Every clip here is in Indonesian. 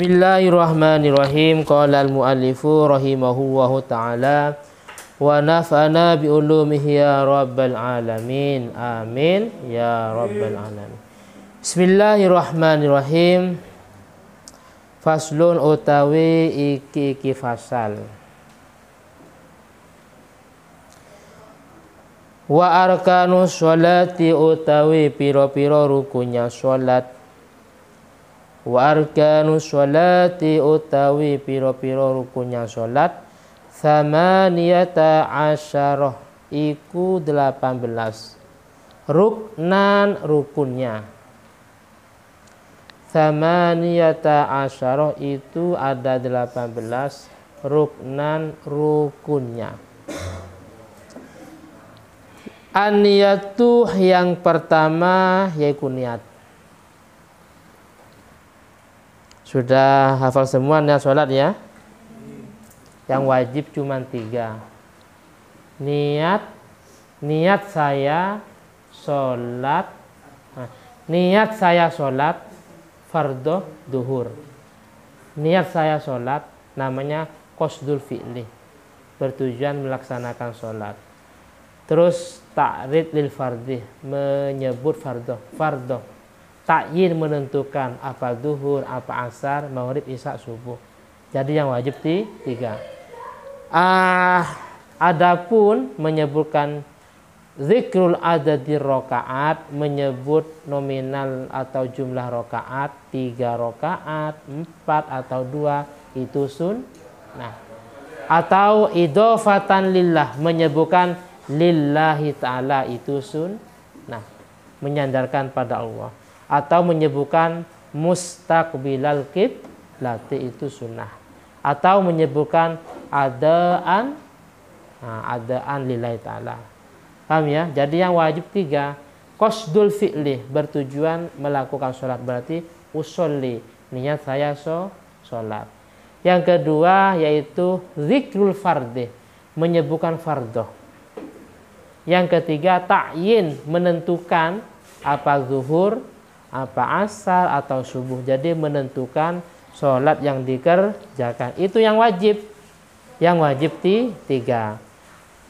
Bismillahirrahmanirrahim. Qala al-muallifu rahimahullahu taala wa nafa'ana bi ulumihi ya rabbal alamin. Amin ya rabbal alamin. Bismillahirrahmanirrahim. Faslun utawi iki iki fasal. Wa arkanu sholati utawi piro-piro rukunya sholat wa arkanu sholati utawi piro-piro rukunnya sholat samaniyata asyarah iku 18 ruknan rukunnya samaniyata asyarah itu ada 18 ruknan rukunnya Aniyatuh yang pertama yaitu niat Sudah hafal semua semuanya sholat ya? Yang wajib cuma tiga. Niat, niat saya sholat, ah, niat saya sholat fardo duhur. Niat saya sholat namanya kosdul fi'li. Bertujuan melaksanakan sholat. Terus ta'rid lil fardih, menyebut fardo. Fardo takyin menentukan apa duhur, apa asar, maghrib, isya, subuh. Jadi yang wajib di tiga. Ah, adapun menyebutkan zikrul ada di rokaat menyebut nominal atau jumlah rokaat tiga rokaat empat atau dua itu sun nah atau idofatan lillah menyebutkan lillahi ta'ala itu sun nah menyandarkan pada Allah atau menyebutkan mustaqbilal kiblati itu sunnah atau menyebutkan adaan nah, adaan lillahi ta'ala paham ya jadi yang wajib tiga qasdul fi'li bertujuan melakukan sholat berarti usolli niat saya so sholat yang kedua yaitu zikrul fardih menyebutkan fardoh yang ketiga takyin menentukan apa zuhur apa asar atau subuh. Jadi menentukan sholat yang dikerjakan. Itu yang wajib. Yang wajib di tiga.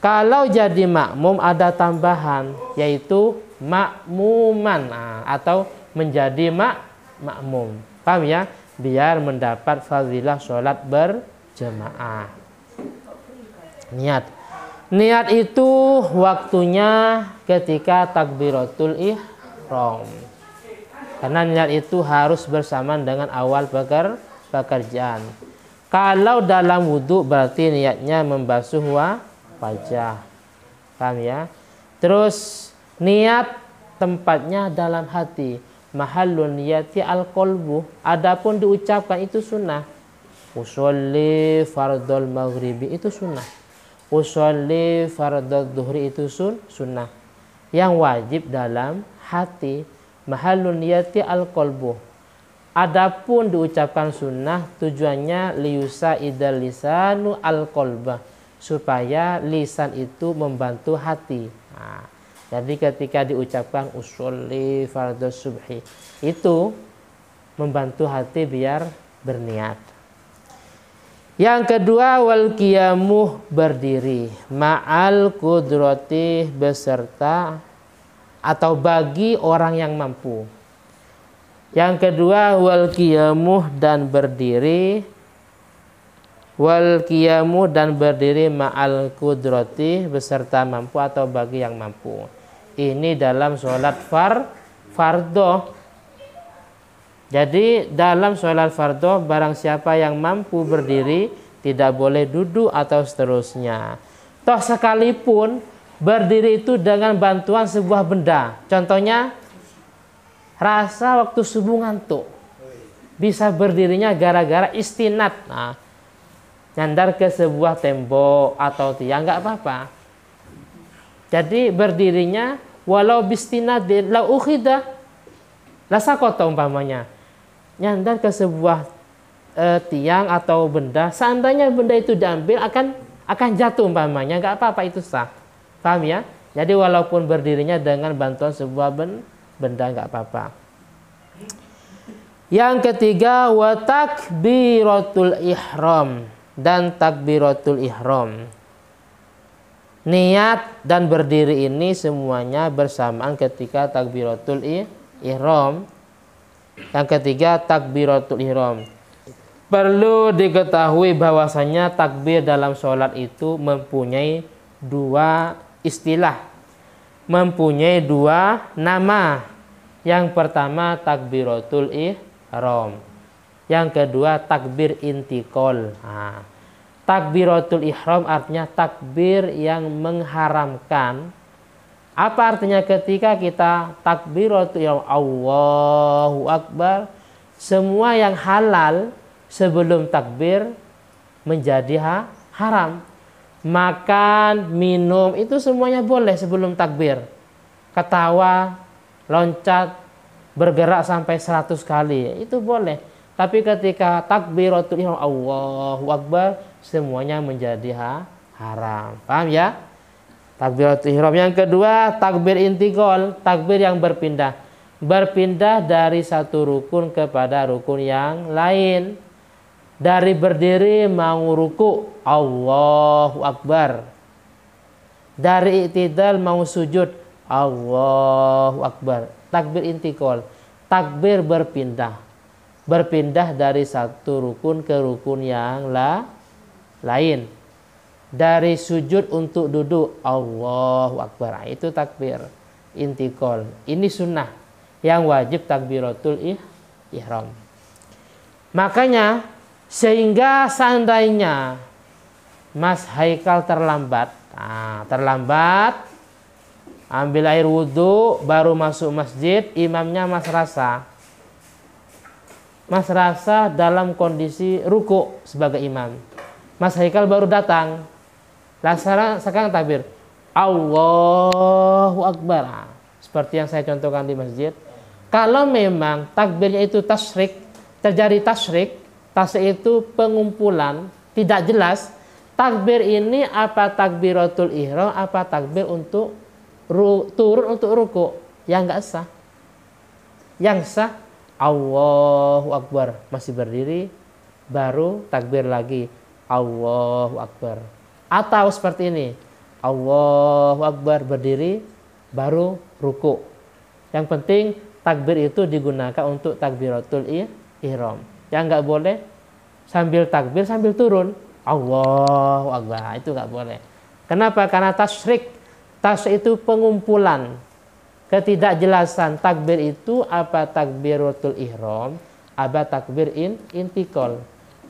Kalau jadi makmum ada tambahan yaitu makmuman ah, atau menjadi mak makmum. Paham ya? Biar mendapat fadilah sholat berjemaah. Niat. Niat itu waktunya ketika takbiratul ihram. Karena niat itu harus bersamaan dengan awal peker, pekerjaan. Kalau dalam wudhu berarti niatnya membasuh wajah. Paham ya? Terus niat tempatnya dalam hati. Mahallun niyati al kolbu. Adapun diucapkan itu sunnah. Usolli fardol maghribi itu sunnah. Usolli fardol duhri itu sun, sunnah. Yang wajib dalam hati. Mahalun niyati al kolbu. Adapun diucapkan sunnah tujuannya liusa idal lisanu al kolba supaya lisan itu membantu hati. Nah, jadi ketika diucapkan usulli fardhu subhi itu membantu hati biar berniat. Yang kedua wal qiyamuh berdiri ma'al kudrati beserta atau bagi orang yang mampu. Yang kedua wal qiyamuh dan berdiri wal kiamuh dan berdiri ma'al kudrati beserta mampu atau bagi yang mampu. Ini dalam sholat far fardo. Jadi dalam sholat fardo barang siapa yang mampu berdiri tidak boleh duduk atau seterusnya. Toh sekalipun Berdiri itu dengan bantuan sebuah benda. Contohnya, rasa waktu subuh ngantuk. Bisa berdirinya gara-gara istinat. Nah, nyandar ke sebuah tembok atau tiang, nggak apa-apa. Jadi berdirinya walau bistinat la ukhida rasa kotor umpamanya. Nyandar ke sebuah e, tiang atau benda, seandainya benda itu diambil akan akan jatuh umpamanya, nggak apa-apa itu sah. Paham ya? Jadi walaupun berdirinya dengan bantuan sebuah ben, benda nggak apa-apa. Yang ketiga wa takbiratul ihram dan takbiratul ihram. Niat dan berdiri ini semuanya bersamaan ketika takbiratul ihram. Yang ketiga takbiratul ihram. Perlu diketahui bahwasanya takbir dalam sholat itu mempunyai dua istilah mempunyai dua nama. Yang pertama takbiratul ihram. Yang kedua takbir intikol. Nah, takbiratul ihram artinya takbir yang mengharamkan. Apa artinya ketika kita takbiratul ihram Allahu Akbar. Semua yang halal sebelum takbir menjadi haram makan, minum, itu semuanya boleh sebelum takbir. Ketawa, loncat, bergerak sampai 100 kali, itu boleh. Tapi ketika takbiratul ihram Allahu Akbar, semuanya menjadi ha haram. Paham ya? Takbiratul ihram yang kedua, takbir intikal, takbir yang berpindah. Berpindah dari satu rukun kepada rukun yang lain dari berdiri mau ruku Allahu Akbar dari iktidal mau sujud Allahu Akbar takbir intikol takbir berpindah berpindah dari satu rukun ke rukun yang lain dari sujud untuk duduk Allahu Akbar nah, itu takbir intikol ini sunnah yang wajib takbiratul ih, ihram makanya sehingga seandainya Mas Haikal terlambat, nah, terlambat ambil air wudhu baru masuk masjid imamnya Mas Rasa. Mas Rasa dalam kondisi ruku sebagai imam. Mas Haikal baru datang. Laksana sekarang tabir. Allahu Akbar. Ah, seperti yang saya contohkan di masjid. Kalau memang takbirnya itu tasrik, terjadi tasrik, Tasik itu pengumpulan tidak jelas takbir ini apa takbiratul ihram apa takbir untuk ru, turun untuk ruku yang enggak sah. Yang sah Allahu Akbar masih berdiri baru takbir lagi Allahu Akbar. Atau seperti ini Allahu Akbar berdiri baru ruku. Yang penting takbir itu digunakan untuk takbiratul ihram yang nggak boleh sambil takbir sambil turun Allah Akbar nah, itu nggak boleh kenapa karena tasrik tas itu pengumpulan ketidakjelasan takbir itu apa takbiratul ihram apa takbir in intikal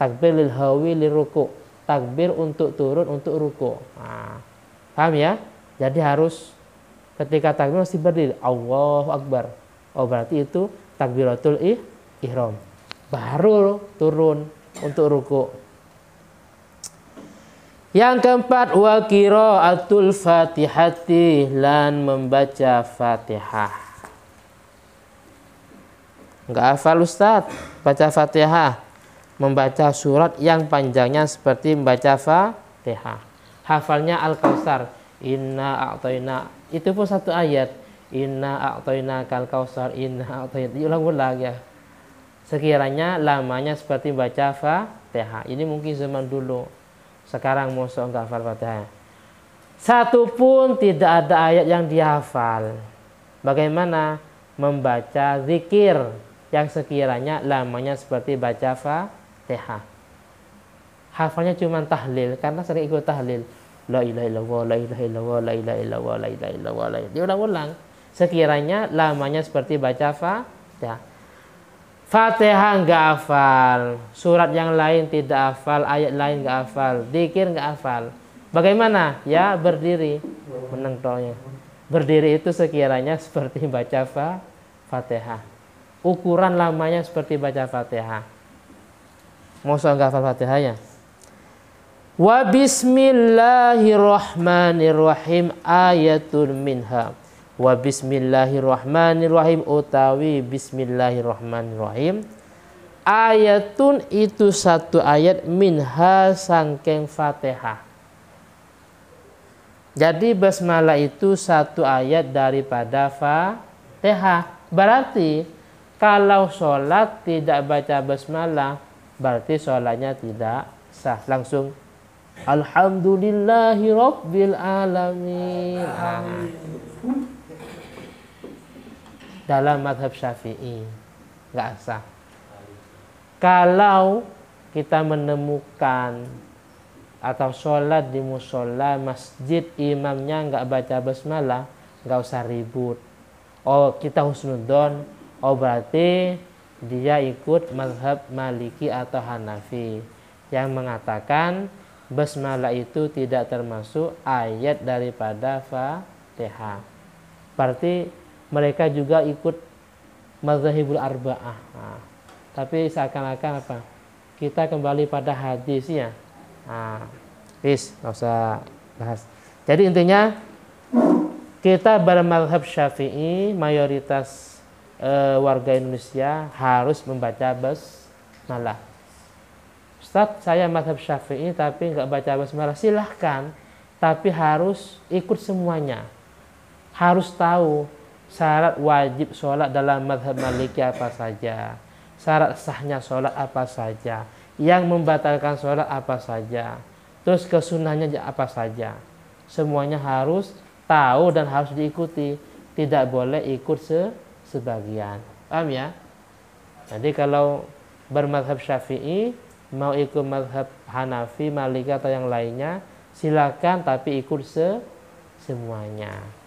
takbir lil hawi lil ruku takbir untuk turun untuk ruku nah, paham ya jadi harus ketika takbir masih berdiri Allahu Akbar oh berarti itu takbiratul ih, ihram baru turun untuk ruku. Yang keempat wa qiraatul Fatihati lan membaca Fatihah. Enggak hafal Ustaz, baca Fatihah. Membaca surat yang panjangnya seperti membaca Fatihah. Hafalnya Al-Kautsar. Inna a'tayna. Itu pun satu ayat. Inna a'tayna kal kautsar, inna a'tayna. ulang ulang ya sekiranya lamanya seperti baca Fatihah. Ini mungkin zaman dulu. Sekarang musuh enggak hafal Fatihah. Satu pun tidak ada ayat yang dihafal. Bagaimana membaca zikir yang sekiranya lamanya seperti baca Fatihah. Hafalnya cuma tahlil karena sering ikut tahlil. La ilaha illallah, la ilaha illallah, la ilaha illallah, la ilaha illallah. Diulang-ulang. Sekiranya lamanya seperti baca Fatihah. Fatihah nggak hafal, surat yang lain tidak hafal, ayat lain nggak hafal, dikir nggak hafal. Bagaimana? Ya berdiri, menentangnya. Berdiri itu sekiranya seperti baca fa, Fatihah. Ukuran lamanya seperti baca Fatihah. Mau nggak hafal Fatihahnya? Wa bismillahirrahmanirrahim ayatul minha wa bismillahirrahmanirrahim utawi bismillahirrahmanirrahim ayatun itu satu ayat minha sangkeng fatihah jadi basmalah itu satu ayat daripada fatihah berarti kalau sholat tidak baca basmalah berarti sholatnya tidak sah langsung Alhamdulillahi Rabbil Alamin. Amin dalam madhab syafi'i nggak sah kalau kita menemukan atau sholat di musola masjid imamnya nggak baca basmalah nggak usah ribut oh kita husnudon oh berarti dia ikut madhab maliki atau hanafi yang mengatakan basmalah itu tidak termasuk ayat daripada fatihah berarti mereka juga ikut mazhabul arba'ah. Nah, tapi seakan-akan apa? Kita kembali pada hadisnya. Nah, nggak usah bahas. Jadi intinya kita bermadhab syafi'i mayoritas e, warga Indonesia harus membaca malah. Ustaz, saya madhab syafi'i tapi nggak baca malah Silahkan, tapi harus ikut semuanya. Harus tahu syarat wajib sholat dalam madhab maliki apa saja syarat sahnya sholat apa saja yang membatalkan sholat apa saja terus kesunahnya apa saja semuanya harus tahu dan harus diikuti tidak boleh ikut se sebagian paham ya jadi kalau bermadhab syafi'i mau ikut madhab Hanafi, Maliki atau yang lainnya silakan tapi ikut se semuanya